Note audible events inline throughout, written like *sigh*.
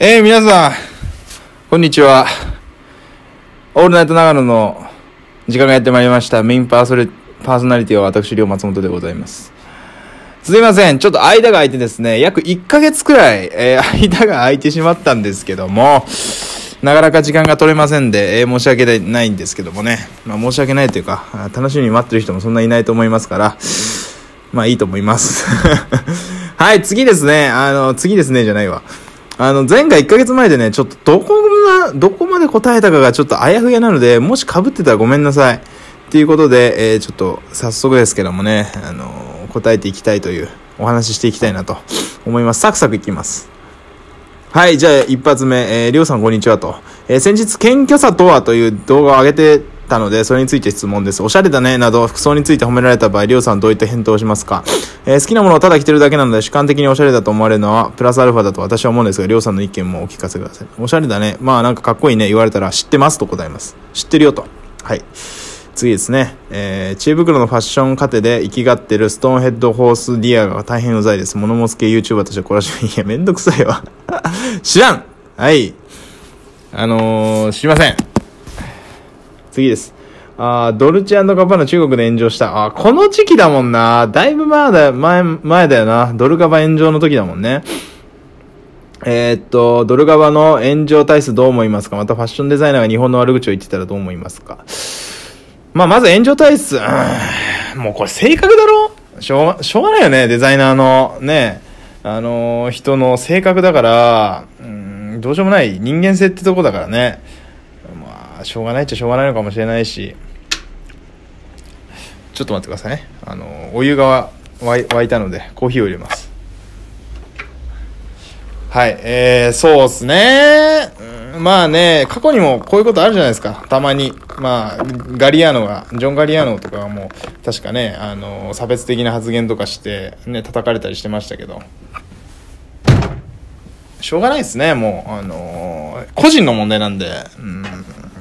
えー、皆さん、こんにちは。オールナイト長野の時間がやってまいりました。メインパーソパーソナリティは私、りょう松本でございます。すいません。ちょっと間が空いてですね、約1ヶ月くらい、えー、間が空いてしまったんですけども、なかなか時間が取れませんで、えー、申し訳ないんですけどもね。まあ、申し訳ないというか、楽しみに待ってる人もそんないないと思いますから、まあいいと思います。*laughs* はい、次ですね。あの、次ですね、じゃないわ。あの、前回1ヶ月前でね、ちょっとどこが、どこまで答えたかがちょっとあやふやなので、もし被ってたらごめんなさい。っていうことで、えー、ちょっと早速ですけどもね、あのー、答えていきたいという、お話ししていきたいなと思います。サクサクいきます。はい、じゃあ一発目、えー、りょうさんこんにちはと。えー、先日、謙虚さとはという動画を上げてたので、それについて質問です。おしゃれだね、など、服装について褒められた場合、りょうさんどういった返答をしますか、えー、好きなものをただ着てるだけなので、主観的におしゃれだと思われるのは、プラスアルファだと私は思うんですが、りょうさんの意見もお聞かせください。おしゃれだね。まあ、なんかかっこいいね。言われたら、知ってますと答えます。知ってるよと。はい。次ですね。えー、知恵袋のファッション過程で生きがってるストーンヘッドホースディアが大変うざいです。物持つ系 YouTuber としてこらしい。*laughs* いや、めんどくさいわ。*laughs* 知らんはい。あのー、知りません。次です。あドルチェガバーナ中国で炎上した。あこの時期だもんな。だいぶ前だ、前、前だよな。ドルガバ炎上の時だもんね。えー、っと、ドルガバの炎上体質どう思いますかまたファッションデザイナーが日本の悪口を言ってたらどう思いますかまあ、まず炎上体質、もうこれ性格だろしょう、しょうがないよね、デザイナーの、ね、あのー、人の性格だから、うん、どうしようもない人間性ってとこだからね。あしょうがないっちゃしょうがないのかもしれないしちょっと待ってくださいねあのお湯が沸いたのでコーヒーを入れますはいえー、そうっすねまあね過去にもこういうことあるじゃないですかたまにまあガリアーノがジョン・ガリアーノとかはもう確かねあの差別的な発言とかしてね叩かれたりしてましたけどしょうがないですねもうあの個人の問題なんでうん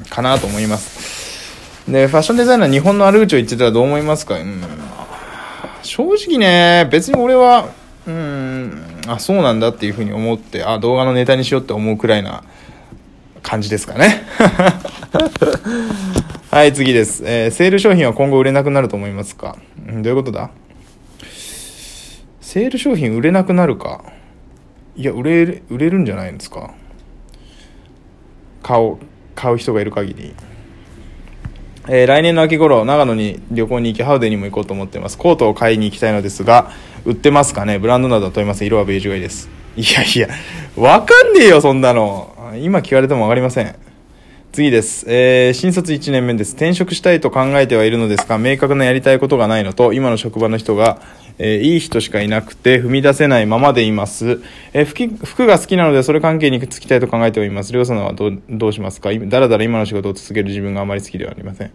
かなと思います。で、ファッションデザイナー日本の悪口を言ってたらどう思いますかうん。正直ね、別に俺は、うん、あ、そうなんだっていうふうに思って、あ、動画のネタにしようって思うくらいな感じですかね。*laughs* はい、次です。えー、セール商品は今後売れなくなると思いますか、うん、どういうことだセール商品売れなくなるかいや、売れる、売れるんじゃないんですか顔、買う人がいる限りえー、来年の秋頃長野に旅行に行きハウデにも行こうと思っていますコートを買いに行きたいのですが売ってますかねブランドなど問いません色はベージュがいいです *laughs* いやいやわかんねえよそんなの今聞かれても分かりません次です、えー、新卒1年目です転職したいと考えてはいるのですが明確なやりたいことがないのと今の職場の人がえー、いい人しかいなくて踏み出せないままでいます。えー、服服が好きなのでそれ関係につきたいと考えております。りょうさんはどどうしますかだらだら今の仕事を続ける自分があまり好きではありません。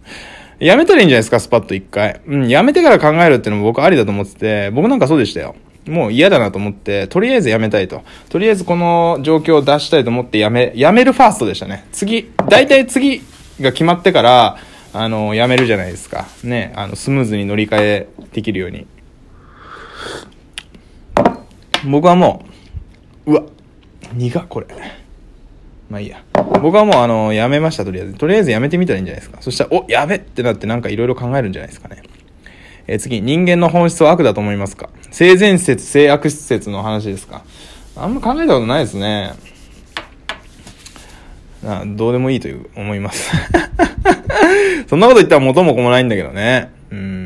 やめたらいいんじゃないですかスパッと一回。うん、やめてから考えるっていうのも僕ありだと思ってて、僕なんかそうでしたよ。もう嫌だなと思って、とりあえずやめたいと。とりあえずこの状況を出したいと思ってやめ、やめるファーストでしたね。次、大体次が決まってから、あの、やめるじゃないですか。ね、あの、スムーズに乗り換えできるように僕はもう、うわ、苦これ。まあいいや。僕はもうあの、やめました、とりあえず。とりあえずやめてみたらいいんじゃないですか。そしたら、お、やべってなってなんかいろいろ考えるんじゃないですかね。え次、人間の本質は悪だと思いますか性善説、性悪説の話ですかあんま考えたことないですね。などうでもいいという思います *laughs* そんなこと言ったら元も子もないんだけどね。うん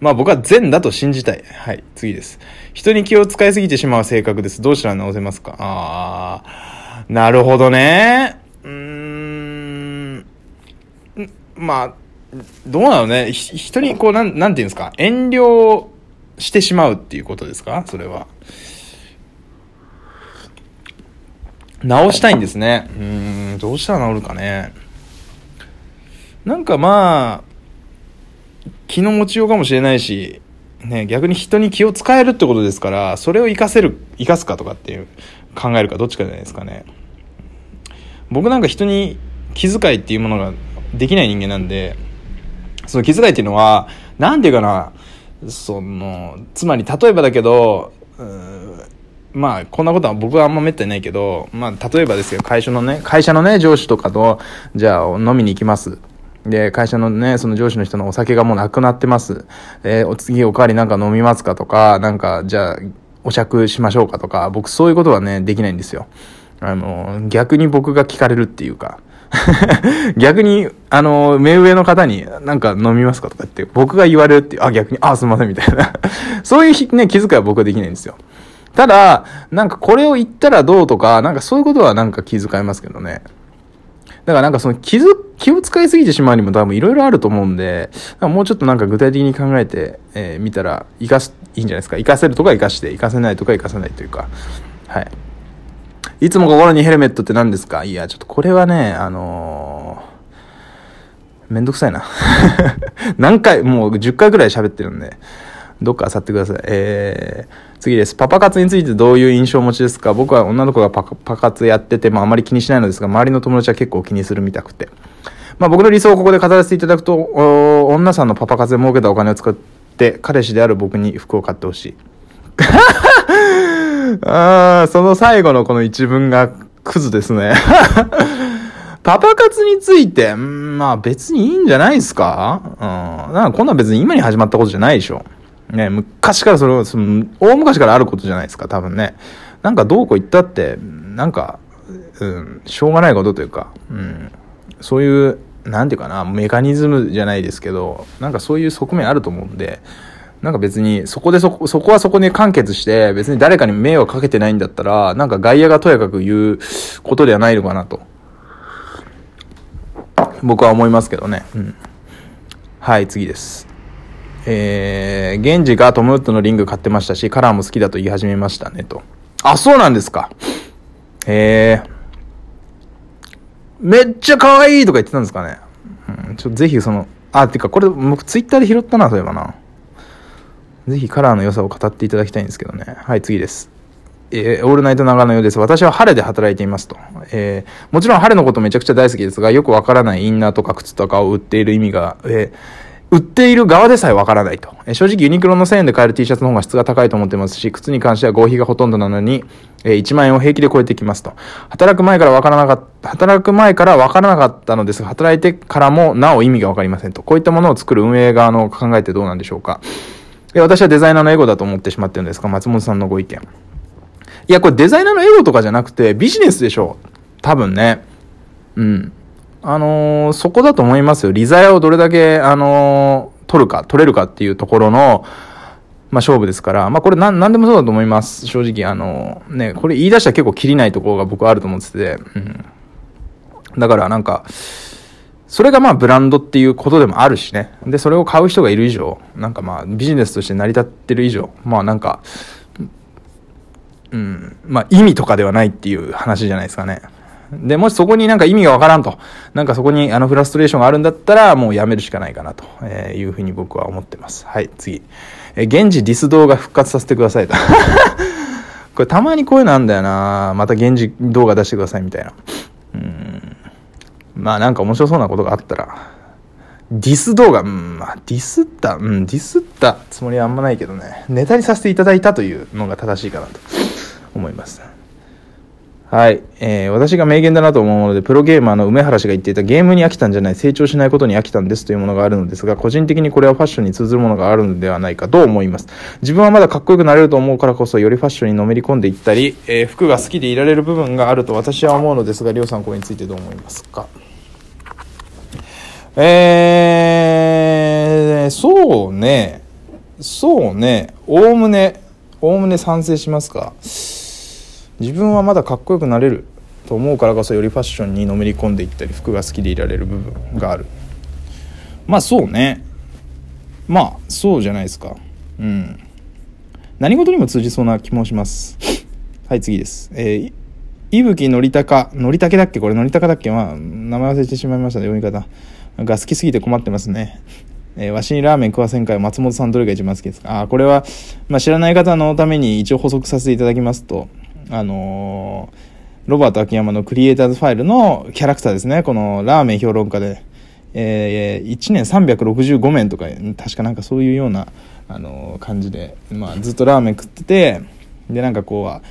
まあ僕は善だと信じたい。はい、次です。人に気を使いすぎてしまう性格です。どうしたら直せますかあー、なるほどね。うーん、まあ、どうなのね。人にこう、なん、なんていうんですか。遠慮してしまうっていうことですかそれは。直したいんですね。うん、どうしたら治るかね。なんかまあ、気の持ちようかもしれないし、ね、逆に人に気を使えるってことですから、それを活かせる、活かすかとかっていう、考えるかどっちかじゃないですかね。僕なんか人に気遣いっていうものができない人間なんで、その気遣いっていうのは、何て言うかな、その、つまり例えばだけど、まあ、こんなことは僕はあんまめったにないけど、まあ、例えばですけど、会社のね、会社のね、上司とかと、じゃあ、飲みに行きます。で、会社のね、その上司の人のお酒がもうなくなってます。えお次おかわりなんか飲みますかとか、なんか、じゃあ、お酌しましょうかとか、僕そういうことはね、できないんですよ。あの、逆に僕が聞かれるっていうか、*laughs* 逆に、あの、目上の方に、なんか飲みますかとかって、僕が言われるっていう、あ、逆に、あ、すいません、みたいな *laughs* そういうね、気遣いは僕はできないんですよ。ただ、なんかこれを言ったらどうとか、なんかそういうことはなんか気遣いますけどね。だからなんかその気づ、気を使いすぎてしまうにも多分いろいろあると思うんで、もうちょっとなんか具体的に考えてみ、えー、たら、生かす、いいんじゃないですか。生かせるとか生かして、生かせないとか生かせないというか、はい。いつも心にヘルメットって何ですかいや、ちょっとこれはね、あのー、めんどくさいな。*laughs* 何回、もう10回くらい喋ってるんで、どっか漁ってください。えー、次です。パパ活についてどういう印象を持ちですか僕は女の子がパパ活やってて、まああまり気にしないのですが、周りの友達は結構気にするみたくて。まあ僕の理想をここで語らせていただくと、女さんのパパ活で儲けたお金を使って、彼氏である僕に服を買ってほしい。*laughs* ああ、その最後のこの一文がクズですね。*laughs* パパ活について、まあ別にいいんじゃないですかうん。なんかこんな別に今に始まったことじゃないでしょ。ね、昔からそれは、その、大昔からあることじゃないですか、多分ね。なんかどうこう言ったって、なんか、うん、しょうがないことというか、うん、そういう、なんていうかな、メカニズムじゃないですけど、なんかそういう側面あると思うんで、なんか別に、そこでそこ、そこはそこに完結して、別に誰かに迷惑かけてないんだったら、なんか外野がとやかく言うことではないのかなと。僕は思いますけどね。うん。はい、次です。えー、ゲンジがトムウッドのリング買ってましたし、カラーも好きだと言い始めましたね、と。あ、そうなんですか。えー、めっちゃ可愛いとか言ってたんですかね。うん、ちょっとぜひその、あ、てかこれ僕ツイッターで拾ったな、そういえばな。ぜひカラーの良さを語っていただきたいんですけどね。はい、次です。えー、オールナイト長野ようです。私は晴れで働いていますと。えー、もちろん晴れのことめちゃくちゃ大好きですが、よくわからないインナーとか靴とかを売っている意味が、えー、売っている側でさえわからないと。正直ユニクロの1000円で買える T シャツの方が質が高いと思ってますし、靴に関しては合皮がほとんどなのに、1万円を平気で超えてきますと。働く前からわからなかった、働く前からわからなかったのですが、働いてからもなお意味がわかりませんと。こういったものを作る運営側の考えってどうなんでしょうか。私はデザイナーのエゴだと思ってしまってるんですが、松本さんのご意見。いや、これデザイナーのエゴとかじゃなくてビジネスでしょう。多分ね。うん。あのー、そこだと思いますよ。利ザヤをどれだけ、あのー、取るか、取れるかっていうところの、まあ、勝負ですから、まあ、これ何、んでもそうだと思います。正直、あのー、ね、これ言い出したら結構きりないところが僕あると思ってて、うん。だからなんか、それがまあブランドっていうことでもあるしね。で、それを買う人がいる以上、なんかまあビジネスとして成り立ってる以上、まあなんか、うん、まあ意味とかではないっていう話じゃないですかね。で、もしそこになんか意味がわからんと、なんかそこにあのフラストレーションがあるんだったら、もうやめるしかないかなというふうに僕は思ってます。はい、次。え、現地ディス動画復活させてくださいと。*laughs* これたまにこういうのあんだよなまた現地動画出してくださいみたいな。うん。まあなんか面白そうなことがあったら、ディス動画、うん、まあ、ディスった、うん、ディスったつもりはあんまないけどね、ネタにさせていただいたというのが正しいかなと思います。はい、えー、私が名言だなと思うもので、プロゲーマーの梅原氏が言っていたゲームに飽きたんじゃない、成長しないことに飽きたんですというものがあるのですが、個人的にこれはファッションに通ずるものがあるのではないかと思います。自分はまだかっこよくなれると思うからこそ、よりファッションにのめり込んでいったり、えー、服が好きでいられる部分があると私は思うのですが、りょうさんこれについてどう思いますかえー、そうね、そうね、おおむね、おおむね賛成しますか。自分はまだかっこよくなれると思うからこそよりファッションにのめり込んでいったり服が好きでいられる部分があるまあそうねまあそうじゃないですかうん何事にも通じそうな気もします *laughs* はい次ですえー、たかのりたけだっけこれのりたかだっけまあ名前忘れてしまいましたね読み方が好きすぎて困ってますね *laughs* えー、わしにラーメン食わせんかい松本さんどれが一番好きですかあこれは、まあ、知らない方のために一応補足させていただきますとあのー、ロバート秋山のクリエイターズファイルのキャラクターですね。このラーメン評論家で、えー、1年365面とか、確かなんかそういうような、あのー、感じで、まあずっとラーメン食ってて、で、なんかこう、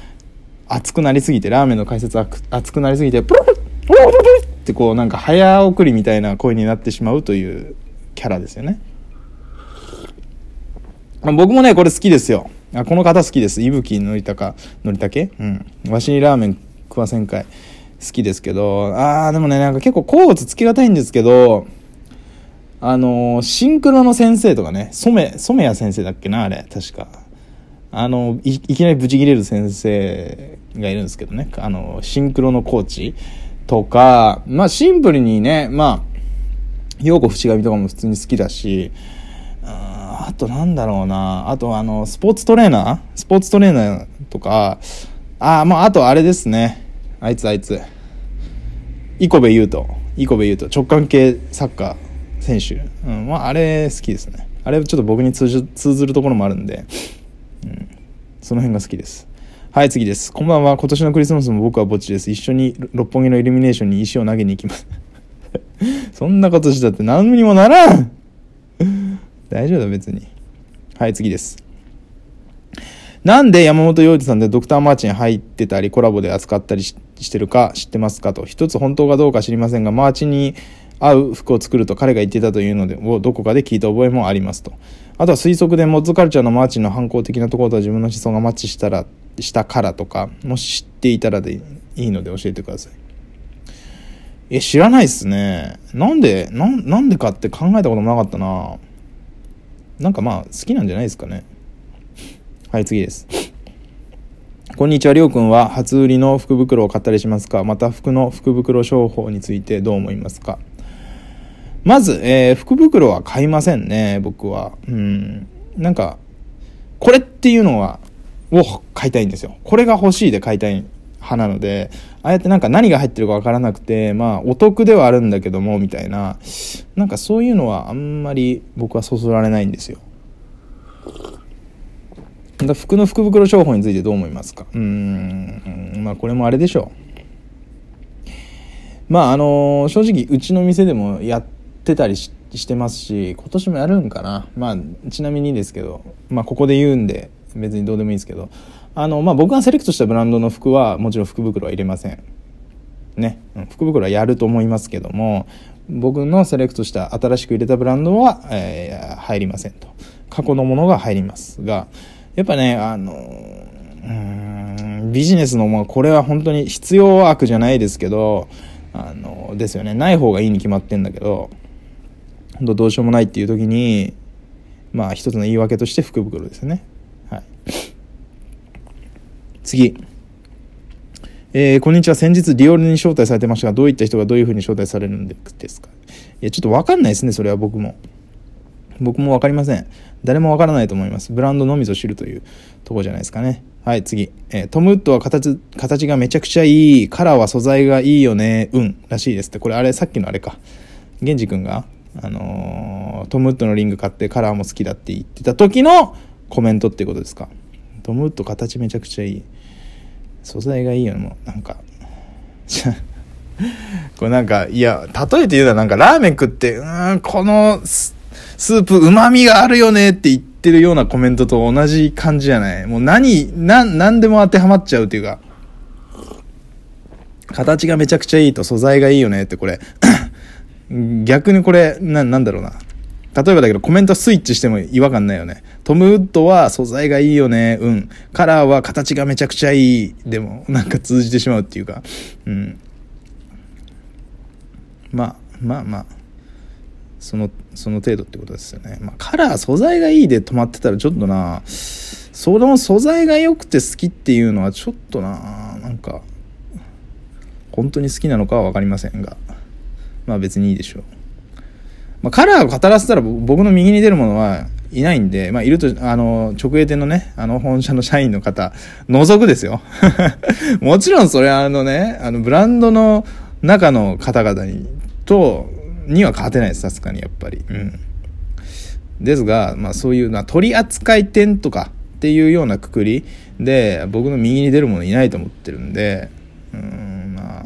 熱くなりすぎて、ラーメンの解説熱くなりすぎて、プルプルプルプルってこうなんか早送りみたいな声になってしまうというキャラですよね。僕もね、これ好きですよ。あ、この方好きです。伊吹のりたか、のりたけうん。わしラーメン食わせんかい。好きですけど、あー、でもね、なんか結構甲物つきがたいんですけど、あのー、シンクロの先生とかね、染、染谷先生だっけな、あれ、確か。あのい、いきなりブチギレる先生がいるんですけどね、あの、シンクロのコーチとか、まあシンプルにね、まあ、陽子淵上とかも普通に好きだし、あとなんだろうな。あとあの、スポーツトレーナースポーツトレーナーとか、ああ、もうあとあれですね。あいつあいつ。イコベユート。イコベユート。直感系サッカー選手。うん。まあ、あれ好きですね。あれちょっと僕に通じ通ずるところもあるんで、うん。その辺が好きです。はい、次です。こんばんは。今年のクリスマスも僕はぼっちです。一緒に六本木のイルミネーションに石を投げに行きます。*laughs* そんなことしたって何にもならん大丈夫だ別にはい次ですなんで山本洋二さんでドクター・マーチン入ってたりコラボで扱ったりしてるか知ってますかと一つ本当かどうか知りませんがマーチンに合う服を作ると彼が言ってたというのでをどこかで聞いた覚えもありますとあとは推測でモッズカルチャーのマーチンの反抗的なところとは自分の思想がマッチしたらしたからとかもし知っていたらでいいので教えてくださいえ知らないっすねなんでなんでかって考えたこともなかったななんかまあ好きなんじゃないですかね。はい、次です。こんにちは、りょうくんは初売りの福袋を買ったりしますかまた服の福袋商法についてどう思いますかまず、えー、福袋は買いませんね、僕は。うん。なんか、これっていうのは、を買いたいんですよ。これが欲しいで買いたい派なので、ああやってなんか何が入ってるかわからなくて、まあお得ではあるんだけども、みたいな、なんかそういうのはあんまり僕はそそられないんですよ。だ服の福袋商法についてどう思いますかうん、まあこれもあれでしょう。まああのー、正直うちの店でもやってたりしてますし、今年もやるんかな。まあちなみにですけど、まあここで言うんで別にどうでもいいですけど、あの、まあ、僕がセレクトしたブランドの服はもちろん福袋は入れません。ね、福袋はやると思いますけども僕のセレクトした新しく入れたブランドは、えー、入りませんと過去のものが入りますがやっぱねあのんビジネスの、まあ、これは本当に必要悪じゃないですけどあのですよねない方がいいに決まってんだけど本当どうしようもないっていう時にまあ一つの言い訳として福袋ですね次。えー、こんにちは。先日、ディオールに招待されてましたが、どういった人がどういうふうに招待されるんですかいや、ちょっとわかんないですね、それは僕も。僕もわかりません。誰もわからないと思います。ブランドのみぞ知るというとこじゃないですかね。はい、次。えー、トムウッドは形、形がめちゃくちゃいい。カラーは素材がいいよね。うん。らしいですって。これ、あれ、さっきのあれか。源氏くんが、あのー、トムウッドのリング買ってカラーも好きだって言ってた時のコメントっていうことですか。と思うと形めちゃくちゃいい素材がいいよもうなんか *laughs* これなんかいや例えて言うならなんかラーメン食ってうんこのスープうまみがあるよねって言ってるようなコメントと同じ感じじゃないもう何な何でも当てはまっちゃうっていうか形がめちゃくちゃいいと素材がいいよねってこれ *coughs* 逆にこれななんだろうな例えばだけどコメントスイッチしても違和感ないよね。トムウッドは素材がいいよね。うん。カラーは形がめちゃくちゃいい。でもなんか通じてしまうっていうか。うん。まあまあまあ。その、その程度ってことですよね。まあカラー素材がいいで止まってたらちょっとな、その素材が良くて好きっていうのはちょっとな、なんか、本当に好きなのかは分かりませんが。まあ別にいいでしょう。まあ、カラーを語らせたら僕の右に出るものはいないんで、まあ、いると、あの、直営店のね、あの、本社の社員の方、覗くですよ。*laughs* もちろんそれはあのね、あの、ブランドの中の方々に、と、には勝てないです、さすがに、やっぱり。うん。ですが、まあ、そういうな、取扱店とかっていうようなくくりで、僕の右に出るものいないと思ってるんで、うん、まあ、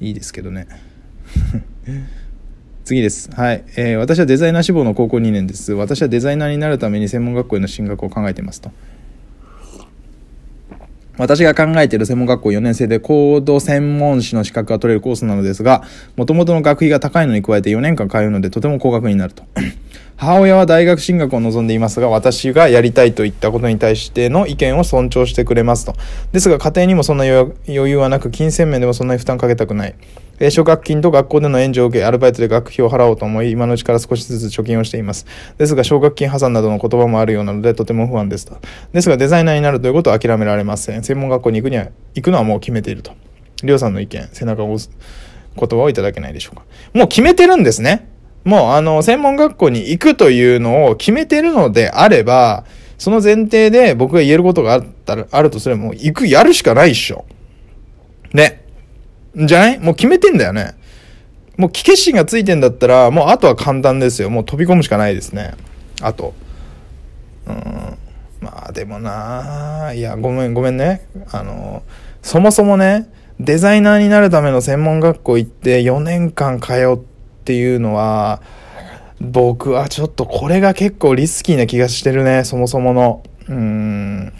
いいですけどね。次です。はい、えー。私はデザイナー志望の高校2年です。私はデザイナーになるために専門学校への進学を考えていますと。私が考えている専門学校4年生で高度専門士の資格が取れるコースなのですが、元々の学費が高いのに加えて4年間通うのでとても高額になると。*clears throat* 母親は大学進学を望んでいますが、私がやりたいと言ったことに対しての意見を尊重してくれますと。ですが家庭にもそんな余裕はなく、金銭面でもそんなに負担かけたくない。え奨学金と学校での援助を受け、アルバイトで学費を払おうと思い、今のうちから少しずつ貯金をしています。ですが、奨学金破産などの言葉もあるようなので、とても不安ですと。ですが、デザイナーになるということは諦められません。専門学校に行くには、行くのはもう決めていると。りょうさんの意見、背中を押す言葉をいただけないでしょうか。もう決めてるんですね。もう、あの、専門学校に行くというのを決めてるのであれば、その前提で僕が言えることがあったら、あるとすればもう行く、やるしかないっしょ。ね。じゃないもう決めてんだよね。もう、火消心がついてんだったら、もうあとは簡単ですよ。もう飛び込むしかないですね。あと。うん。まあ、でもないや、ごめん、ごめんね。あの、そもそもね、デザイナーになるための専門学校行って4年間通うっていうのは、僕はちょっとこれが結構リスキーな気がしてるね、そもそもの。うーん。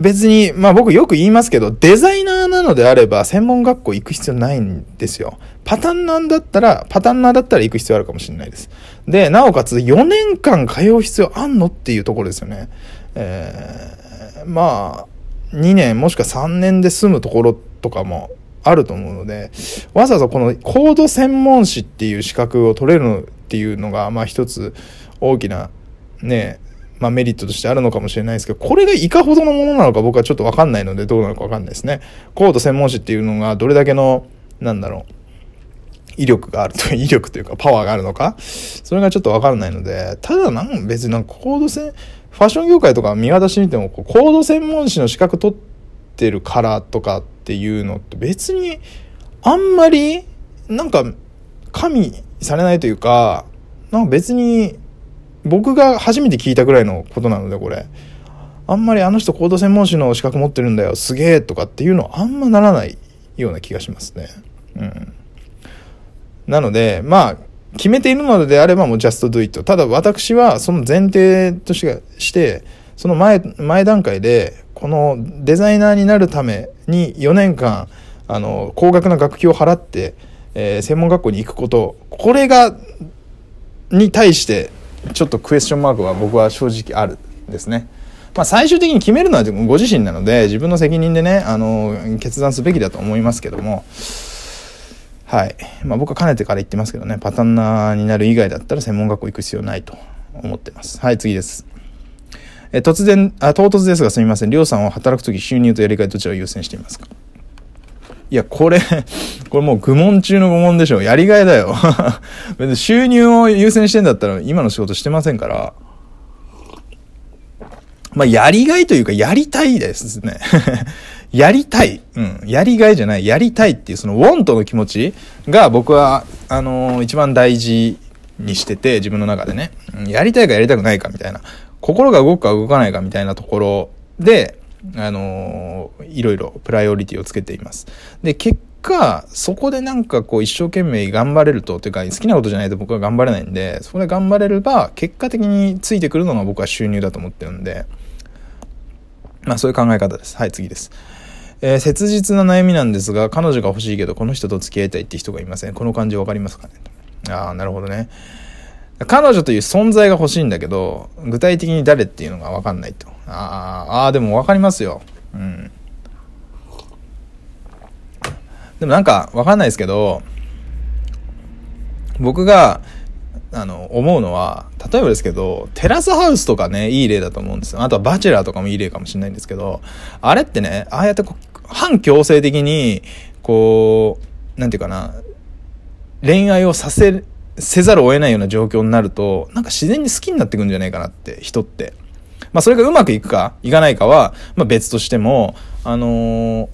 別に、まあ僕よく言いますけど、デザイナーなのであれば、専門学校行く必要ないんですよ。パターンなんだったら、パタンナーだったら行く必要あるかもしれないです。で、なおかつ4年間通う必要あんのっていうところですよね。えー、まあ、2年もしくは3年で済むところとかもあると思うので、わざわざこのコード専門士っていう資格を取れるっていうのが、まあ一つ大きなね、まあ、メリットとしてあるのかもしれないですけど、これがいかほどのものなのか僕はちょっとわかんないので、どうなのかわかんないですね。高度専門誌っていうのがどれだけの、なんだろう、威力があると、威力というかパワーがあるのか、それがちょっとわからないので、ただなん別になんか高度専、ファッション業界とか見渡してみても、高度専門誌の資格取ってるからとかっていうのって別に、あんまり、なんか、加味されないというか、なんか別に僕が初めて聞いたぐらいのことなので、これ。あんまりあの人行動専門士の資格持ってるんだよ、すげえとかっていうのはあんまならないような気がしますね。うん。なので、まあ、決めているのであればもう just do it。ただ私はその前提として、その前、前段階で、このデザイナーになるために4年間、あの、高額な学費を払って、えー、専門学校に行くこと、これが、に対してちょっとクエスチョンマークは僕は正直あるですね。まあ、最終的に決めるのはご自身なので自分の責任でねあの決断すべきだと思いますけども。はいまあ、僕はかねてから言ってますけどねパターンナーになる以外だったら専門学校行く必要ないと思ってますはい次ですえ突然あ唐突ですがすみませんりょうさんは働く時収入とやりがいどちらを優先していますかいや、これ *laughs* これもう愚問中の愚問でしょ。やりがいだよ *laughs* 別に収入を優先してんだったら今の仕事してませんから。まあ、やりがいというか、やりたいですね *laughs* やりたい。うん。やりがいじゃない。やりたいっていう、その、ウォントの気持ちが僕は、あのー、一番大事にしてて、自分の中でね。やりたいかやりたくないかみたいな。心が動くか動かないかみたいなところで、あのー、いろいろプライオリティをつけています。で、結果、そこでなんかこう一生懸命頑張れると、というか好きなことじゃないと僕は頑張れないんで、そこで頑張れれば、結果的についてくるのが僕は収入だと思ってるんで、まあそういう考え方です。はい、次です。えー、切実な悩みなんですが、彼女が欲しいけど、この人と付き合いたいって人がいません。この感じわかりますかねああ、なるほどね。彼女という存在が欲しいんだけど、具体的に誰っていうのがわかんないと。ああでも分かりますよ。うん。でもなんか分かんないですけど、僕が、あの、思うのは、例えばですけど、テラスハウスとかね、いい例だと思うんですよ。あとはバチェラーとかもいい例かもしれないんですけど、あれってね、ああやってこう反強制的に、こう、何て言うかな、恋愛をさせ、せざるを得ないような状況になると、なんか自然に好きになってくんじゃないかなって、人って。まあ、それがうまくいくか、いかないかは、まあ、別としても、あのー、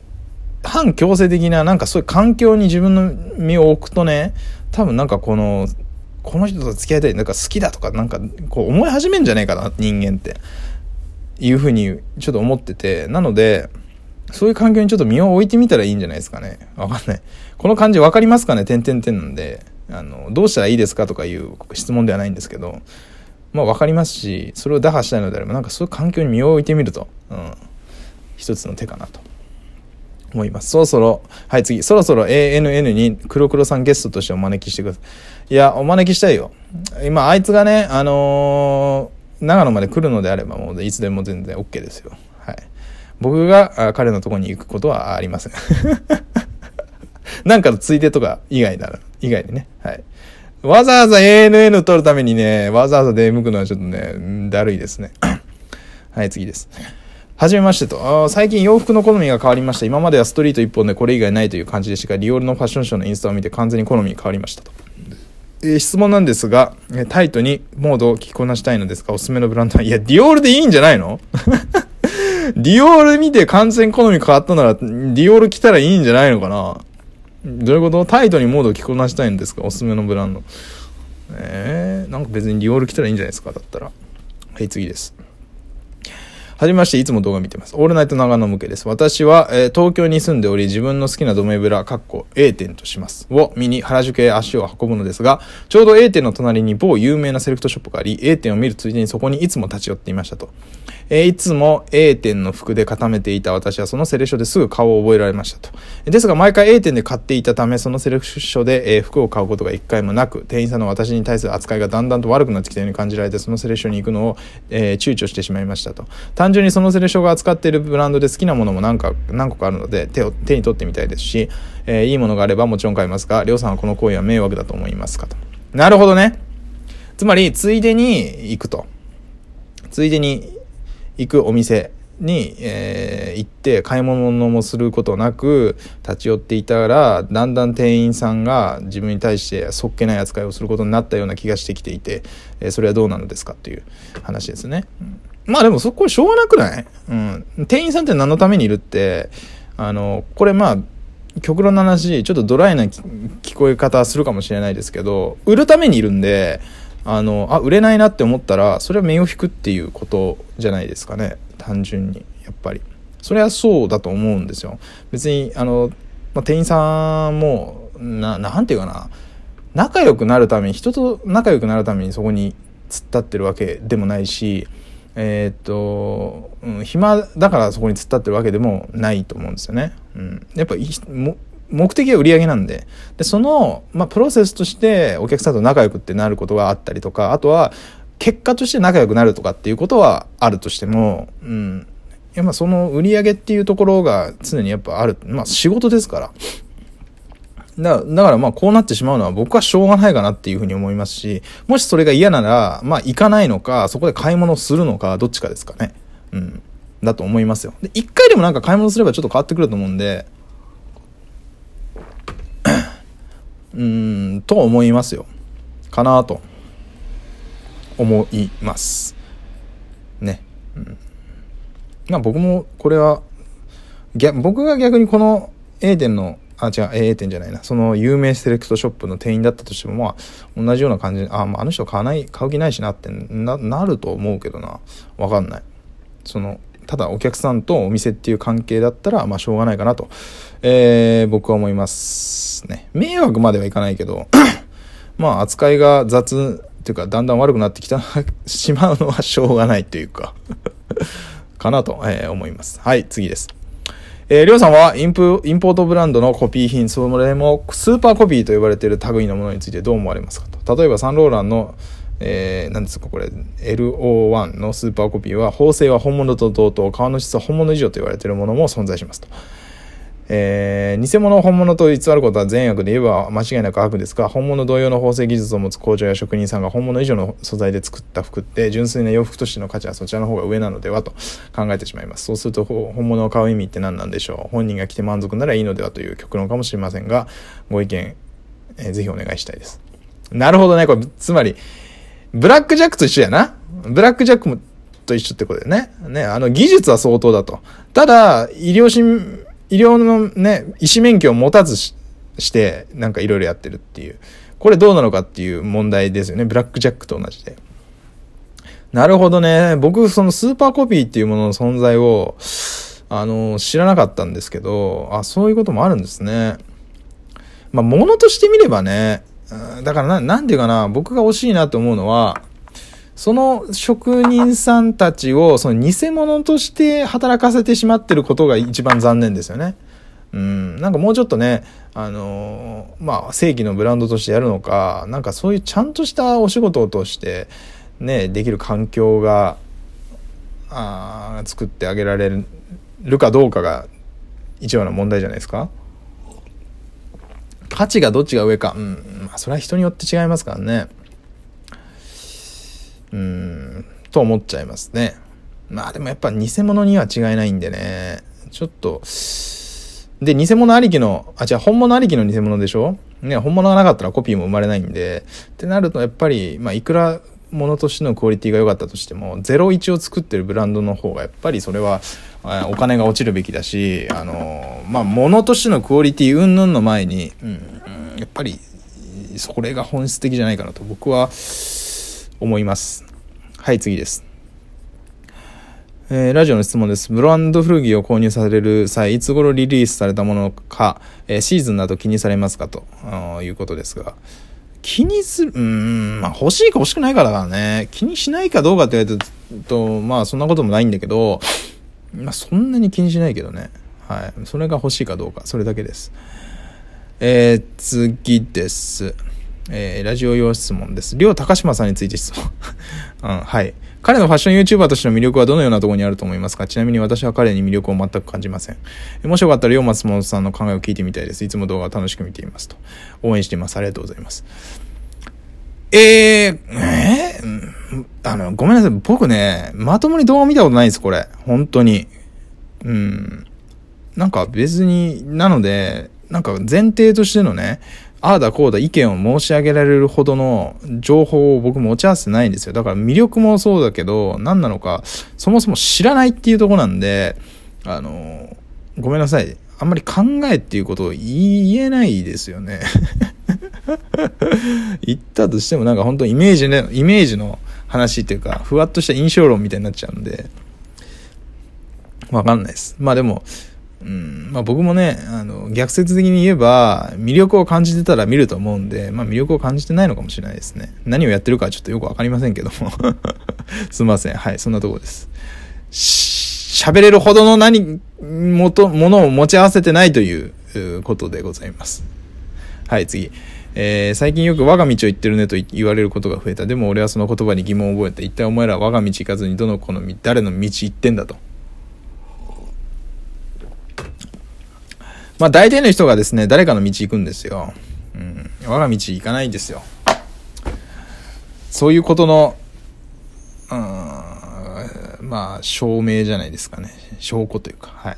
反強制的な、なんかそういう環境に自分の身を置くとね、多分なんかこの、この人と付き合いたい、なんか好きだとか、なんかこう思い始めんじゃねえかな、人間って。いうふうにちょっと思ってて、なので、そういう環境にちょっと身を置いてみたらいいんじゃないですかね。わかんない。この感じわかりますかね点々点なんで、あの、どうしたらいいですかとかいう質問ではないんですけど、まあ分かりますし、それを打破したいのであれば、なんかそういう環境に身を置いてみると、うん、一つの手かなと。思います。そろそろ、はい、次。そろそろ ANN に黒黒さんゲストとしてお招きしてください。いや、お招きしたいよ。今、あいつがね、あのー、長野まで来るのであれば、もういつでも全然 OK ですよ。はい。僕が彼のとこに行くことはありません。*laughs* なんかのついでとか以外なら、以外でね。はい。わざわざ ANN 取るためにね、わざわざ出向くのはちょっとね、だるいですね。*coughs* はい、次です。はじめましてと。最近洋服の好みが変わりました。今まではストリート一本でこれ以外ないという感じでしたが、リオールのファッションショーのインスタを見て完全に好みに変わりましたと。えー、質問なんですが、タイトにモードを着こなしたいのですが、おすすめのブランドは、いや、ディオールでいいんじゃないの *laughs* ディオール見て完全に好み変わったなら、ディオール着たらいいんじゃないのかなどういうことタイトにモードを着こなしたいんですかおすすめのブランド。えー、なんか別にディオール着たらいいんじゃないですかだったら。はい、次です。はじめまして、いつも動画見てます。オールナイト長野向けです。私は、えー、東京に住んでおり、自分の好きなドメブラ、かっこ A 店とします。を見に原宿へ足を運ぶのですが、ちょうど A 店の隣に某有名なセレクトショップがあり、A 店を見るついでにそこにいつも立ち寄っていましたと。えー、いつも A 店の服で固めていた私はそのセレクションですぐ顔を覚えられましたと。ですが毎回 A 店で買っていたため、そのセレクションで、えー、服を買うことが一回もなく、店員さんの私に対する扱いがだんだんと悪くなってきたように感じられて、そのセレクションに行くのを、えー、躊躇してしまいましたと。単純にそのセレクションが扱っているブランドで好きなものも何か、何個かあるので、手を、手に取ってみたいですし、えー、いいものがあればもちろん買いますが、りょうさんはこの行為は迷惑だと思いますかと。なるほどね。つまり、ついでに行くと。ついでに行くお店に、えー、行って買い物もすることなく立ち寄っていたらだんだん店員さんが自分に対してそっけない扱いをすることになったような気がしてきていて、えー、それはどうなのですかっていう話ですね。まあでもそこしょうがなくないうん。店員さんって何のためにいるって、あの、これまあ、極論の話、ちょっとドライな聞こえ方するかもしれないですけど、売るためにいるんで、あのあ売れないなって思ったらそれは目を引くっていうことじゃないですかね単純にやっぱりそれはそうだと思うんですよ別にあの、まあ、店員さんも何て言うかな仲良くなるために人と仲良くなるためにそこに突っ立ってるわけでもないしえー、っと、うん、暇だからそこに突っ立ってるわけでもないと思うんですよね。うん、やっぱも目的は売り上げなんででその、まあ、プロセスとしてお客さんと仲良くってなることがあったりとかあとは結果として仲良くなるとかっていうことはあるとしても、うん、いやまあその売り上げっていうところが常にやっぱある、まあ、仕事ですからだだからまあこうなってしまうのは僕はしょうがないかなっていうふうに思いますしもしそれが嫌ならまあ行かないのかそこで買い物するのかどっちかですかねうんだと思いますよで一回でもなんか買い物すればちょっと変わってくると思うんで *coughs* うーん、と思いますよ。かなと、思います。ね。うん、まあ僕もこれは、僕が逆にこの A 店の、あ、違う、A 店じゃないな、その有名セレクトショップの店員だったとしても、まあ、同じような感じで、あ、まあ、あの人買わない、買う気ないしなってな、なると思うけどな。わかんない。その、ただお客さんとお店っていう関係だったら、まあしょうがないかなと、えー、僕は思いますね。迷惑まではいかないけど、*coughs* まあ扱いが雑というか、だんだん悪くなってきた *laughs* しまうのはしょうがないというか *laughs* かなと、えー、思います。はい、次です。えー、りょうさんはインプ、インポートブランドのコピー品、それもスーパーコピーと呼ばれている類のものについてどう思われますかと。例えばサンローランのえー、なんですかこれ LO1 のスーパーコピーは縫製は本物と同等革の質は本物以上と言われているものも存在しますと。えー、偽物を本物と偽ることは善悪で言えば間違いなく悪ですが本物同様の縫製技術を持つ工場や職人さんが本物以上の素材で作った服って純粋な洋服としての価値はそちらの方が上なのではと考えてしまいますそうすると本物を買う意味って何なんでしょう本人が着て満足ならいいのではという極論かもしれませんがご意見、えー、ぜひお願いしたいですなるほどねこれつまりブラックジャックと一緒やな。ブラックジャックもと一緒ってことだよね。ね、あの技術は相当だと。ただ、医療し、医療のね、医師免許を持たずしして、なんかいろいろやってるっていう。これどうなのかっていう問題ですよね。ブラックジャックと同じで。なるほどね。僕、そのスーパーコピーっていうものの存在を、あの、知らなかったんですけど、あ、そういうこともあるんですね。まあ、ものとしてみればね、だからな、なんていうかな、僕が惜しいなと思うのは、その職人さんたちを、その偽物として働かせてしまってることが一番残念ですよね。うん、なんかもうちょっとね、あのー、まあ、正規のブランドとしてやるのか、なんかそういうちゃんとしたお仕事として、ね、できる環境が、あ作ってあげられるかどうかが一番の問題じゃないですか。価値がどっちが上か。うん。まあ、それは人によって違いますからね。うん。と思っちゃいますね。まあでもやっぱ偽物には違いないんでね。ちょっと、で、偽物ありきの、あ、違う、本物ありきの偽物でしょね、本物がなかったらコピーも生まれないんで、ってなるとやっぱり、まあいくらものとしてのクオリティが良かったとしても01を作ってるブランドの方がやっぱりそれはお金が落ちるべきだしあのまあ物としてのクオリティ云々の前に、うん、やっぱりそれが本質的じゃないかなと僕は思いますはい次ですえー、ラジオの質問です。ブランド古着を購入される際、いつ頃リリースされたものか、えー、シーズンなど気にされますかということですが、気にする、うん、まあ欲しいか欲しくないかだからね、気にしないかどうかって言われると、まあそんなこともないんだけど、まあそんなに気にしないけどね。はい。それが欲しいかどうか、それだけです。えー、次です。えー、ラジオ用質問です。りょう高島さんについて質問。*laughs* うん、はい。彼のファッション YouTuber としての魅力はどのようなところにあると思いますかちなみに私は彼に魅力を全く感じません。もしよかったら、よう松本さんの考えを聞いてみたいです。いつも動画を楽しく見ていますと。応援しています。ありがとうございます。えー、えー、あの、ごめんなさい。僕ね、まともに動画見たことないです、これ。本当に。うん。なんか別に、なので、なんか前提としてのね、ああだこうだ意見を申し上げられるほどの情報を僕持ち合わせてないんですよ。だから魅力もそうだけど、何なのか、そもそも知らないっていうとこなんで、あの、ごめんなさい。あんまり考えっていうことを言えないですよね。*laughs* 言ったとしてもなんか本当イメージね、イメージの話っていうか、ふわっとした印象論みたいになっちゃうんで、わかんないです。まあでも、うんまあ、僕もねあの逆説的に言えば魅力を感じてたら見ると思うんで、まあ、魅力を感じてないのかもしれないですね何をやってるかちょっとよく分かりませんけども *laughs* すみませんはいそんなとこです喋れるほどの何もとものを持ち合わせてないということでございますはい次えー、最近よく我が道を言ってるねと言われることが増えた。でも俺はその言葉に疑問を覚えて、一体お前ら我が道行かずにどの子の誰の道行ってんだと。まあ大体の人がですね、誰かの道行くんですよ。うん。我が道行かないんですよ。そういうことの、うん、まあ証明じゃないですかね。証拠というか、はい。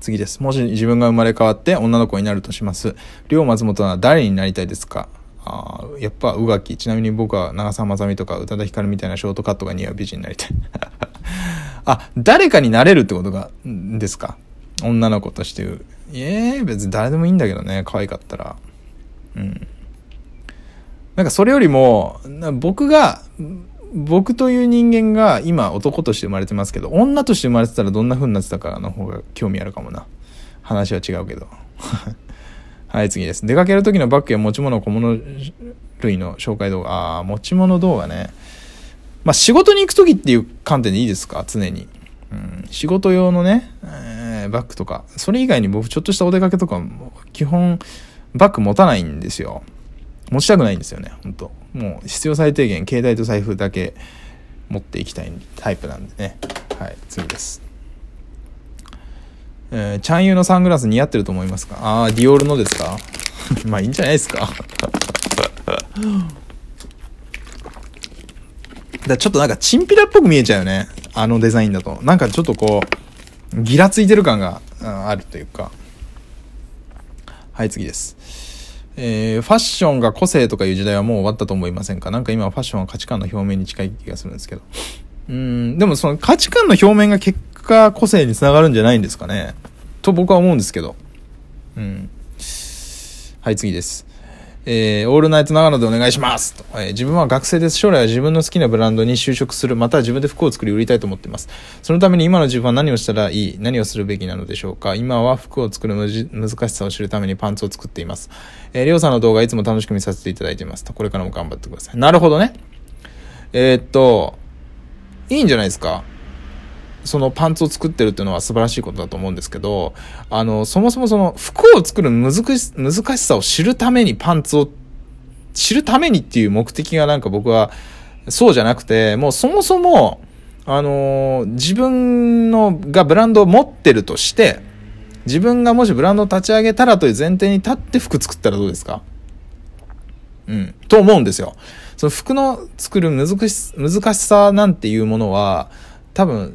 次です。もし自分が生まれ変わって女の子になるとします。両松本は誰になりたいですかあやっぱ宇垣。ちなみに僕は長澤まさみとか宇多田ヒカルみたいなショートカットが似合う美人になりたい。あ、誰かになれるってことが、ですか。女の子として。ええー、別に誰でもいいんだけどね、可愛かったら。うん。なんかそれよりも、僕が、僕という人間が今男として生まれてますけど、女として生まれてたらどんな風になってたかの方が興味あるかもな。話は違うけど。*laughs* はい、次です。出かける時のバッグや持ち物、小物類の紹介動画。ああ、持ち物動画ね。まあ、仕事に行く時っていう観点でいいですか常に。うん、仕事用のね、えー、バッグとか。それ以外に僕ちょっとしたお出かけとか、基本、バッグ持たないんですよ。持ちたくないんですよね、本当もう必要最低限、携帯と財布だけ持っていきたいタイプなんでね。はい、次です。えー、チャンユーのサングラス似合ってると思いますかああ、ディオールのですか *laughs* まあいいんじゃないですかだちょっとなんかチンピラっぽく見えちゃうよね。あのデザインだと。なんかちょっとこう、ギラついてる感があるというか。はい、次です。えー、ファッションが個性とかいう時代はもう終わったと思いませんか何か今はファッションは価値観の表面に近い気がするんですけど。うん、でもその価値観の表面が結果個性につながるんじゃないんですかね。と僕は思うんですけど。うん。はい、次です。えー、オールナイト長野でお願いしますと、えー、自分は学生です。将来は自分の好きなブランドに就職する、または自分で服を作り売りたいと思っています。そのために今の自分は何をしたらいい何をするべきなのでしょうか今は服を作る難しさを知るためにパンツを作っています。えー、りょうさんの動画いつも楽しく見させていただいていますと。これからも頑張ってください。なるほどね。えー、っと、いいんじゃないですかそのパンツを作ってるっていうのは素晴らしいことだと思うんですけど、あの、そもそもその服を作る難し難しさを知るためにパンツを、知るためにっていう目的がなんか僕はそうじゃなくて、もうそもそも、あの、自分のがブランドを持ってるとして、自分がもしブランドを立ち上げたらという前提に立って服作ったらどうですかうん。と思うんですよ。その服の作る難し難しさなんていうものは、多分、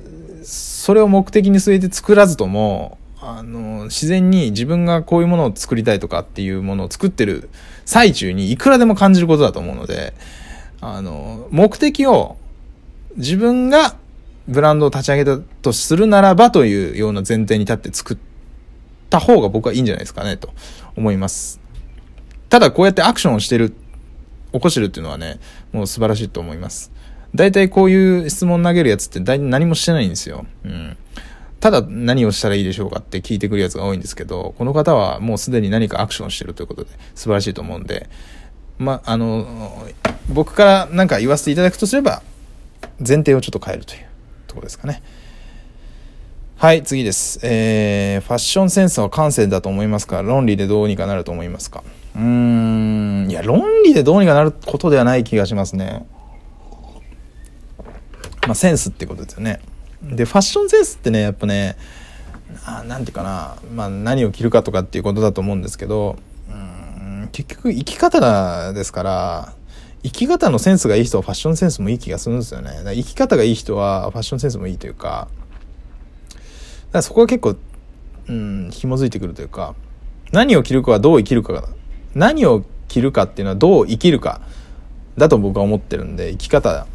それを目的に据えて作らずとも、あの、自然に自分がこういうものを作りたいとかっていうものを作ってる最中にいくらでも感じることだと思うので、あの、目的を自分がブランドを立ち上げたとするならばというような前提に立って作った方が僕はいいんじゃないですかねと思います。ただこうやってアクションをしてる、起こしてるっていうのはね、もう素晴らしいと思います。大体こういう質問投げるやつって大体何もしてないんですよ。うん。ただ何をしたらいいでしょうかって聞いてくるやつが多いんですけど、この方はもうすでに何かアクションしてるということで素晴らしいと思うんで、ま、あの、僕から何か言わせていただくとすれば、前提をちょっと変えるというところですかね。はい、次です。えー、ファッションセンスは感性だと思いますか論理でどうにかなると思いますかうーん、いや、論理でどうにかなることではない気がしますね。まあ、センスってことですよね。でファッションセンスってねやっぱね何て言うかな、まあ、何を着るかとかっていうことだと思うんですけどうん結局生き方ですから生き方のセンスがいい人はファッションセンスもいい気がするんですよね。だから生き方がいい人はファッションセンスもいいというかだからそこが結構うん紐づいてくるというか何を着るかはどう生きるか何を着るかっていうのはどう生きるかだと僕は思ってるんで生き方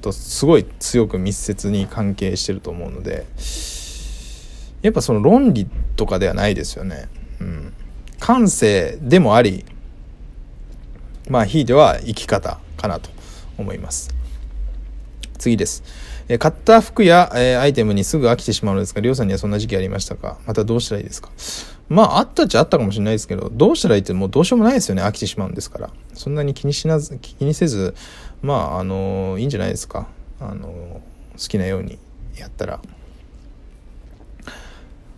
とすごい強く密接に関係してると思うのでやっぱその論理とかではないですよね。うん、感性でもありまあひいては生き方かなと思います。次です。え買った服や、えアイテムにすぐ飽きてしまうのですが、りょうさんにはそんな時期ありましたかまたどうしたらいいですかまあ、あったっちゃあったかもしれないですけど、どうしたらいいってもうどうしようもないですよね。飽きてしまうんですから。そんなに気にしなず、気にせず、まああのいいんじゃないですかあの好きなようにやったら。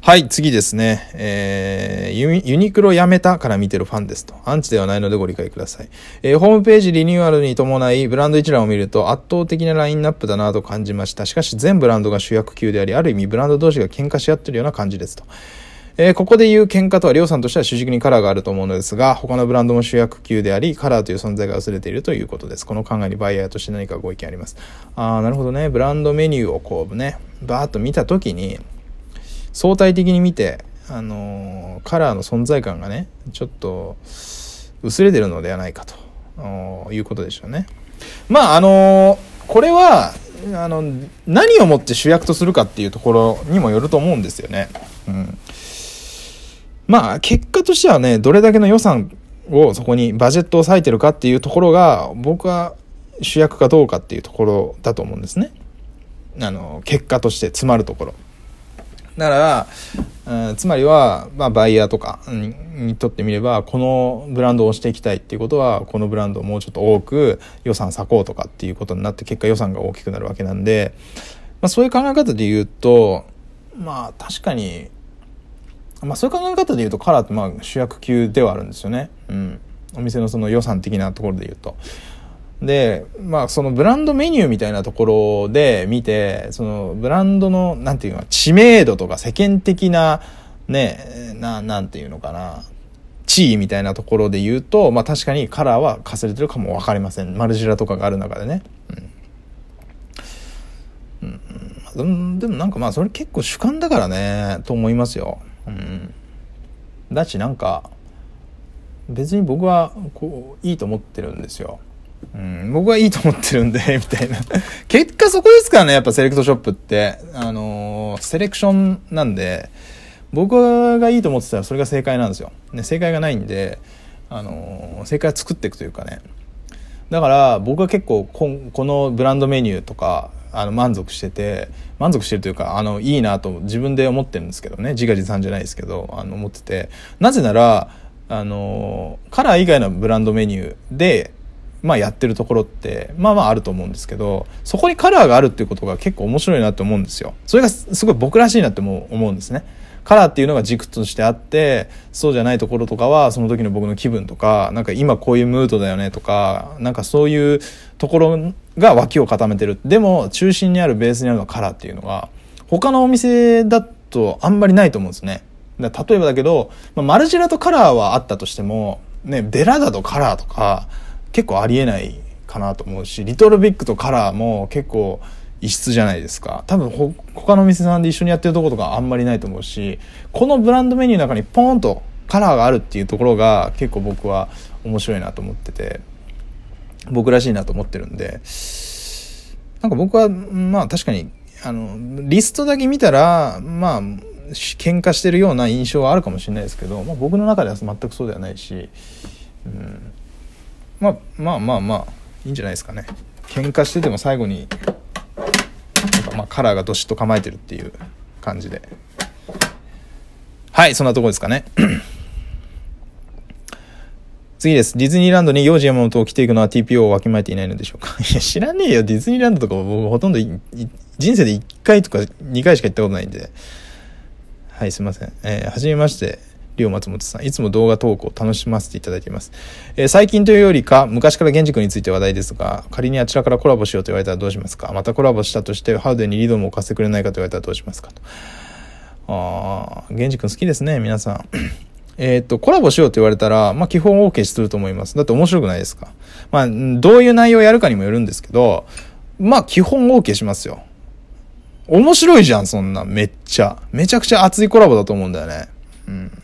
はい、次ですね。えーユ、ユニクロ辞めたから見てるファンですと。アンチではないのでご理解ください。えー、ホームページリニューアルに伴い、ブランド一覧を見ると圧倒的なラインナップだなと感じました。しかし、全ブランドが主役級であり、ある意味ブランド同士が喧嘩し合ってるような感じですと。えー、ここで言う喧嘩とは、りょうさんとしては主軸にカラーがあると思うのですが、他のブランドも主役級であり、カラーという存在が薄れているということです。この考えにバイヤーとして何かご意見あります。ああ、なるほどね。ブランドメニューをこうね、バーッと見た時に、相対的に見て、あのー、カラーの存在感がね、ちょっと、薄れてるのではないかということでしょうね。まあ、あのー、これは、あの、何をもって主役とするかっていうところにもよると思うんですよね。うん。まあ結果としてはね、どれだけの予算をそこにバジェットを割いてるかっていうところが、僕は主役かどうかっていうところだと思うんですね。あの、結果として詰まるところ。だから、つまりは、まあ、バイヤーとかにとってみればこのブランドをしていきたいっていうことはこのブランドをもうちょっと多く予算割こうとかっていうことになって結果予算が大きくなるわけなんで、まあ、そういう考え方で言うとまあ確かにまあ、そういう考え方で言うとカラーってまあ主役級ではあるんですよね。うん。お店のその予算的なところで言うと。で、まあそのブランドメニューみたいなところで見て、そのブランドの、なんていうの、知名度とか世間的な、ね、な、なんていうのかな、地位みたいなところで言うと、まあ確かにカラーはかすれてるかもわかりません。マルジラとかがある中でね。うん。うん、でもなんかまあそれ結構主観だからね、と思いますよ。うん。だしなんか、別に僕はこう、いいと思ってるんですよ。うん、僕はいいと思ってるんで *laughs* みたいな結果そこですからね、やっぱセレクトショップって。あのー、セレクションなんで、僕がいいと思ってたらそれが正解なんですよ。ね、正解がないんで、あのー、正解を作っていくというかね。だから僕は結構このブランドメニューとかあの満足してて満足してるというかあのいいなと自分で思ってるんですけどね自画自賛じゃないですけどあの思っててなぜならあのカラー以外のブランドメニューでまあやってるところって、まあまああると思うんですけど、そこにカラーがあるっていうことが結構面白いなって思うんですよ。それがすごい僕らしいなっても思うんですね。カラーっていうのが軸としてあってそうじゃないところとかはその時の僕の気分とかなんか今こういうムードだよねとかなんかそういうところが脇を固めてるでも中心にあるベースにあるのはカラーっていうのが他のお店だとあんまりないと思うんですね例えばだけど、まあ、マルジェラとカラーはあったとしてもねデラだとカラーとか結構ありえないかなと思うしリトルビッグとカラーも結構異質じゃないですか多分他のお店さんで一緒にやってるとことかあんまりないと思うしこのブランドメニューの中にポーンとカラーがあるっていうところが結構僕は面白いなと思ってて僕らしいなと思ってるんでなんか僕はまあ確かにあのリストだけ見たらまあ喧嘩してるような印象はあるかもしれないですけど、まあ、僕の中では全くそうではないし、うん、まあまあまあまあいいんじゃないですかね喧嘩してても最後になんかまあカラーがどしっと構えてるっていう感じで。はい、そんなとこですかね。*clears throat* 次です。ディズニーランドに幼児山本を着ていくのは TPO をわきまえていないのでしょうか *laughs* いや、知らねえよ。ディズニーランドとか僕ほとんど人生で1回とか2回しか行ったことないんで。はい、すいません。えー、はじめまして。リオ松本さん、いつも動画投稿楽しませていただいています。えー、最近というよりか、昔から玄氏君について話題ですが、仮にあちらからコラボしようと言われたらどうしますかまたコラボしたとして、ハウデンにリードも貸してくれないかと言われたらどうしますかと。ああ、源氏君好きですね、皆さん。えっ、と、コラボしようと言われたら、まあ、基本 OK すると思います。だって面白くないですか。まあ、どういう内容をやるかにもよるんですけど、まあ、基本 OK しますよ。面白いじゃん、そんな。めっちゃ。めちゃくちゃ熱いコラボだと思うんだよね。うん。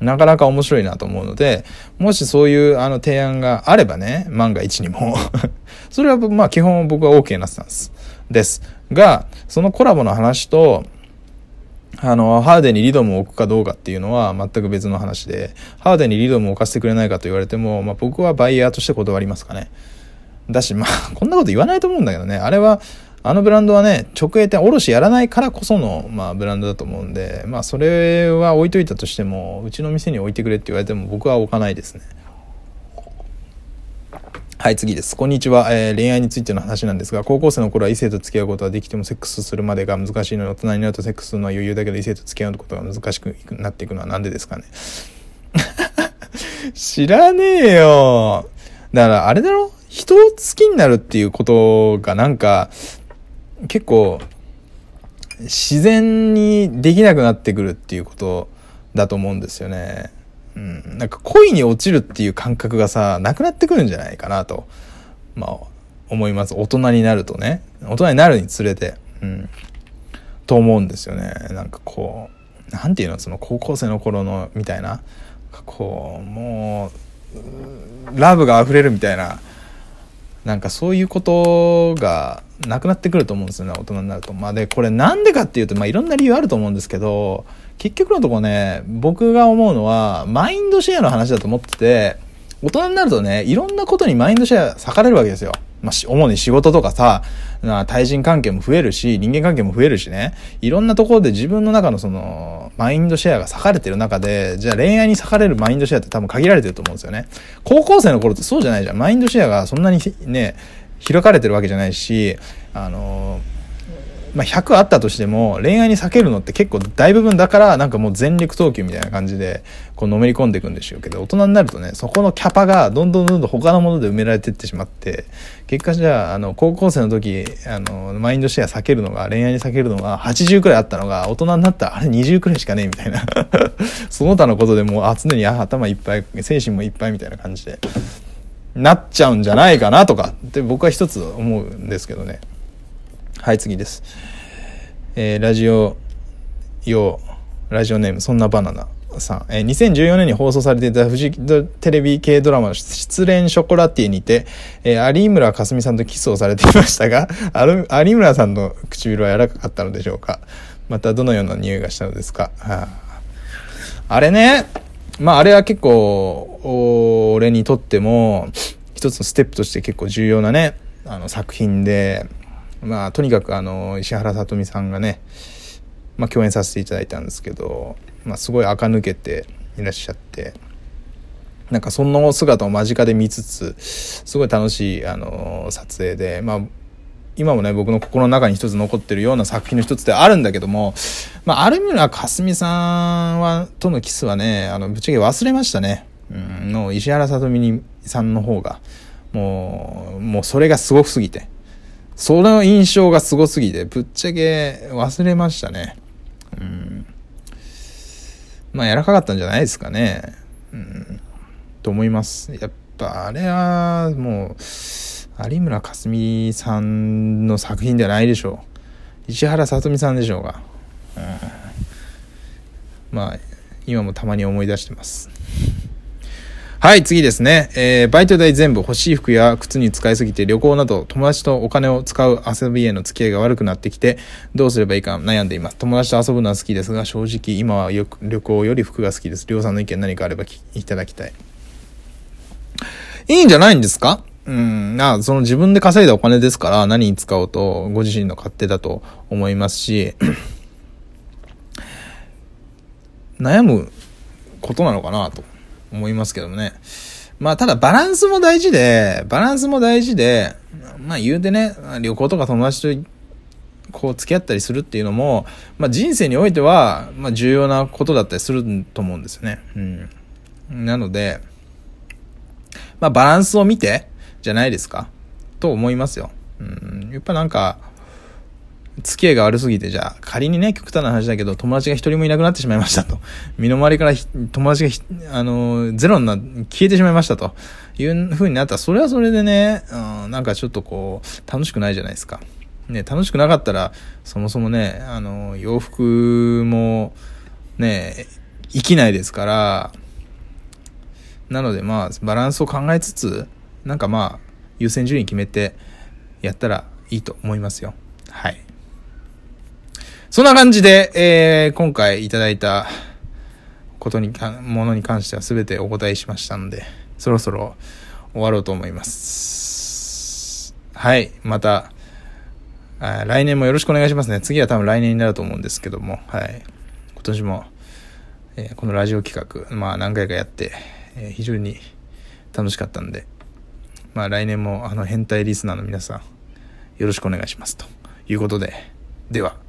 なかなか面白いなと思うので、もしそういうあの提案があればね、万が一にも *laughs* それはまあ基本僕は OK なスタンスです。が、そのコラボの話と、あの、ハーデンにリドムを置くかどうかっていうのは全く別の話で、ハーデンにリドムを置かせてくれないかと言われても、まあ僕はバイヤーとして断りますかね。だし、まあこんなこと言わないと思うんだけどね、あれは、あのブランドはね、直営店卸やらないからこその、まあ、ブランドだと思うんで、まあ、それは置いといたとしても、うちの店に置いてくれって言われても僕は置かないですね。はい、次です。こんにちは、えー、恋愛についての話なんですが、高校生の頃は異性と付き合うことはできても、セックスするまでが難しいので、大人になるとセックスするのは余裕だけど、異性と付き合うことが難しくなっていくのは何でですかね。*laughs* 知らねえよ。だから、あれだろ人を好きになるっていうことがなんか、結構自然にできなくなってくるっていうことだと思うんですよね。うん、なんか恋に落ちるっていう感覚がさ、なくなってくるんじゃないかなと、まあ、思います。大人になるとね。大人になるにつれて。うん。と思うんですよね。なんかこう、何て言うの、その高校生の頃の、みたいな。こう、もう、ラブが溢れるみたいな。なんかそういうことがなくなってくると思うんですよね大人になると。まあ、でこれなんでかっていうと、まあ、いろんな理由あると思うんですけど結局のとこね僕が思うのはマインドシェアの話だと思ってて大人になるとねいろんなことにマインドシェア割かれるわけですよ。まあ、主に仕事とかさ、対人関係も増えるし、人間関係も増えるしね、いろんなところで自分の中のその、マインドシェアが裂かれてる中で、じゃあ恋愛に裂かれるマインドシェアって多分限られてると思うんですよね。高校生の頃ってそうじゃないじゃん。マインドシェアがそんなにね、開かれてるわけじゃないし、あのまあ、100あったとしても恋愛に避けるのって結構大部分だからなんかもう全力投球みたいな感じでこうのめり込んでいくんでしょうけど大人になるとねそこのキャパがどんどんどんどん他のもので埋められていってしまって結果じゃああの高校生の時あのマインドシェア避けるのが恋愛に避けるのが80くらいあったのが大人になったらあれ20くらいしかねえみたいな *laughs* その他のことでもうあ常に頭いっぱい精神もいっぱいみたいな感じで。なっちゃうんじゃないかなとかって僕は一つ思うんですけどね。はい、次です。えー、ラジオ用、ラジオネーム、そんなバナナ。さん、えー、2014年に放送されていたフジテレビ系ドラマの失恋ショコラティにて、えー、有村架純さんとキスをされていましたが、*laughs* 有村さんの唇は柔らかかったのでしょうかまたどのような匂いがしたのですか、はあ、あれね、まああれは結構、俺にとっても、一つのステップとして結構重要なね、あの作品で、まあとにかくあの、石原さとみさんがね、まあ共演させていただいたんですけど、まあすごい垢抜けていらっしゃって、なんかその姿を間近で見つつ、すごい楽しい、あの、撮影で、まあ、今もね、僕の心の中に一つ残ってるような作品の一つであるんだけども、まあ、はかすみさんは、とのキスはね、あの、ぶっちゃけ忘れましたね。うん、の、石原さとみにさんの方が、もう、もうそれがすごすぎて。その印象がすごすぎて、ぶっちゃけ忘れましたね。うん。まあ、柔らかかったんじゃないですかね。うん。と思います。やっぱ、あれは、もう、有村架純さんの作品ではないでしょう石原さとみさんでしょうが、うん、まあ今もたまに思い出してますはい、次ですね。えー、バイト代全部欲しい服や靴に使いすぎて旅行など友達とお金を使う遊びへの付き合いが悪くなってきてどうすればいいか悩んでいます。友達と遊ぶのは好きですが正直今はよく旅行より服が好きです。りょうさんの意見何かあればいただきたい。いいんじゃないんですかうん、な、その自分で稼いだお金ですから何に使おうとご自身の勝手だと思いますし、*clears throat* 悩むことなのかなと思いますけどね。まあただバランスも大事で、バランスも大事で、まあ言うてね、旅行とか友達とこう付き合ったりするっていうのも、まあ人生においては、まあ重要なことだったりすると思うんですよね。うん。なので、まあバランスを見て、じゃないですかと思いますよ。うん、やっぱなんか、付き合いが悪すぎて、じゃあ、仮にね、極端な話だけど、友達が一人もいなくなってしまいましたと。*laughs* 身の回りから友達が、あのー、ゼロにな、消えてしまいましたと。いう風になったら、それはそれでね、うん、なんかちょっとこう、楽しくないじゃないですか。ね、楽しくなかったら、そもそもね、あのー、洋服も、ね、生きないですから、なのでまあ、バランスを考えつつ、なんかまあ、優先順位決めてやったらいいと思いますよ。はい。そんな感じで、えー、今回いただいたことにか、ものに関しては全てお答えしましたので、そろそろ終わろうと思います。はい。また、来年もよろしくお願いしますね。次は多分来年になると思うんですけども、はい。今年も、えー、このラジオ企画、まあ何回かやって、えー、非常に楽しかったんで、まあ来年もあの変態リスナーの皆さん、よろしくお願いします。ということで、では。